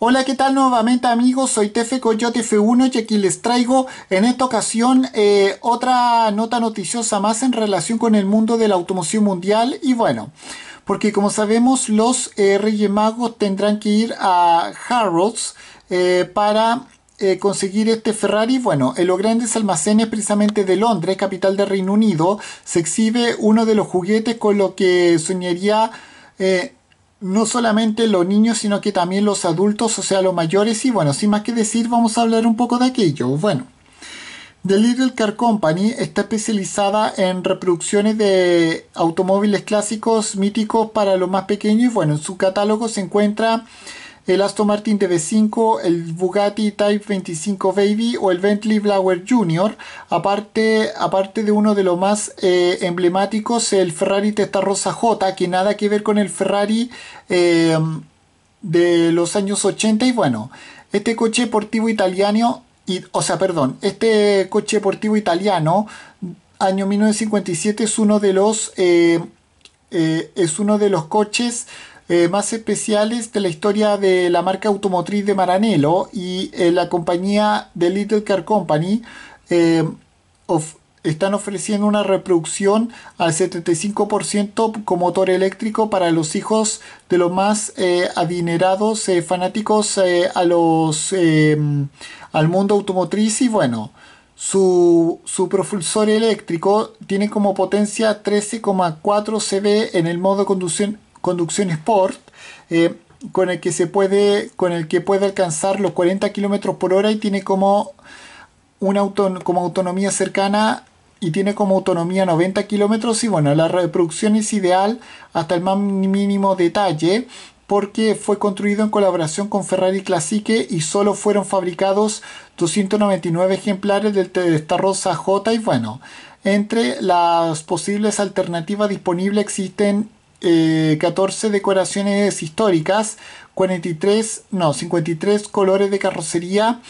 Hola, ¿qué tal nuevamente amigos? Soy Tefe Coyote F1 y aquí les traigo en esta ocasión eh, otra nota noticiosa más en relación con el mundo de la automoción mundial y bueno, porque como sabemos los eh, Reyes Magos tendrán que ir a Harrods eh, para conseguir este Ferrari? Bueno, en los grandes almacenes precisamente de Londres, capital del Reino Unido, se exhibe uno de los juguetes con lo que soñaría no solamente los niños, sino que también los adultos, o sea, los mayores. Y bueno, sin más que decir, vamos a hablar un poco de aquello. Bueno, The Little Car Company está especializada en reproducciones de automóviles clásicos míticos para los más pequeños. Y bueno, en su catálogo se encuentra el Aston Martin DB5, el Bugatti Type 25 Baby o el Bentley Blower Junior... Aparte, aparte de uno de los más eh, emblemáticos, el Ferrari Testarossa J, que nada que ver con el Ferrari eh, de los años 80 y bueno, este coche deportivo italiano, o sea, perdón, este coche deportivo italiano, año 1957, es uno de los... Eh, es uno de los coches eh, más especiales de la historia de la marca automotriz de Maranello y eh, la compañía The Little Car Company eh, están ofreciendo una reproducción al 75% con motor eléctrico para los hijos de los más adinerados fanáticos a los al mundo automotriz y bueno su, su propulsor eléctrico tiene como potencia 13,4 CV en el modo de conducción conducción Sport, eh, con el que se puede, con el que puede alcanzar los 40 km por hora y tiene como una como autonomía cercana y tiene como autonomía 90 kilómetros y bueno, la reproducción es ideal hasta el más mínimo detalle porque fue construido en colaboración con Ferrari Classique y solo fueron fabricados 299 ejemplares del esta rosa J y bueno, entre las posibles alternativas disponibles existen 14 eh, decoraciones históricas, 43, no, 53 colores de carrocería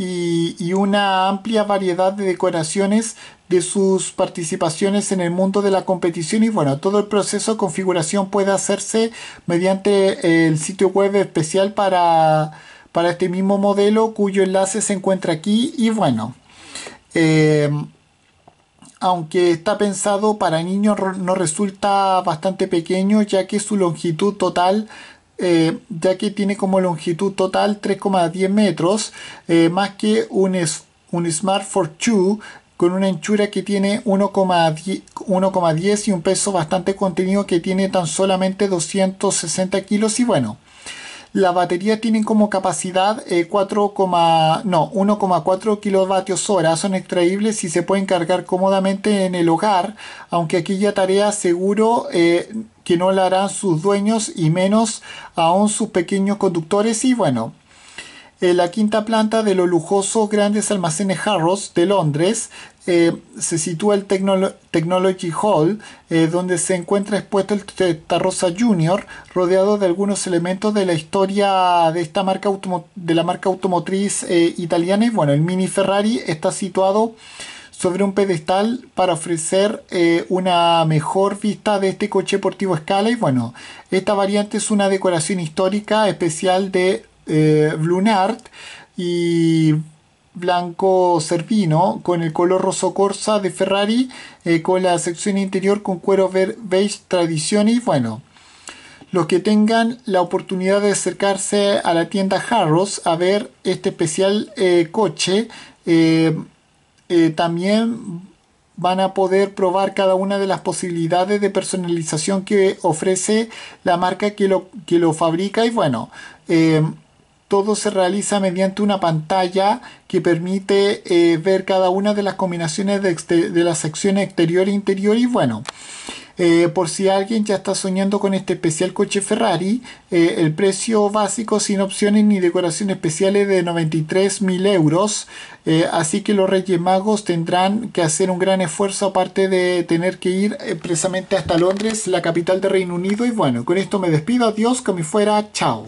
y, una amplia variedad de decoraciones de sus participaciones en el mundo de la competición y bueno, todo el proceso de configuración puede hacerse mediante eh, el sitio web especial para, para este mismo modelo cuyo enlace se encuentra aquí y bueno. Eh, aunque está pensado para niños no resulta bastante pequeño ya que su longitud total eh, ya que tiene como longitud total 3,10 metros eh, más que un, un Smart for 2 con una anchura que tiene 1,10 y un peso bastante contenido que tiene tan solamente 260 kilos y bueno la batería tienen como capacidad 4, eh, no, 1,4 kilovatios hora. Son extraíbles y se pueden cargar cómodamente en el hogar, aunque aquella tarea seguro eh, que no la harán sus dueños y menos aún sus pequeños conductores. Y bueno, en eh, la quinta planta de los lujosos grandes almacenes Harrods de Londres eh, se sitúa el Technology Hall, eh, donde se encuentra expuesto el Tarrosa Junior, rodeado de algunos elementos de la historia de esta marca de la marca automotriz italiana. Y bueno, el Mini Ferrari está situado sobre un pedestal para ofrecer una mejor vista de este coche deportivo escala y bueno, esta variante es una decoración histórica especial de eh, y blanco serpino... con el color rosso corsa de Ferrari eh, con la sección interior con cuero beige tradición y bueno los que tengan la oportunidad de acercarse a la tienda Harrods a ver este especial eh, coche eh, también van a poder probar cada una de las posibilidades de personalización que ofrece la marca que lo, que lo fabrica y bueno todo se realiza mediante una pantalla que permite eh, ver cada una de las combinaciones de, la sección exterior e interior y bueno. Eh, por si alguien ya está soñando con este especial coche Ferrari, eh, el precio básico sin opciones ni decoración es de 93.000 euros. así que los Reyes Magos tendrán que hacer un gran esfuerzo aparte de tener que ir precisamente hasta Londres, la capital del Reino Unido. Y bueno, con esto me despido. Adiós, que me fuera. Chao.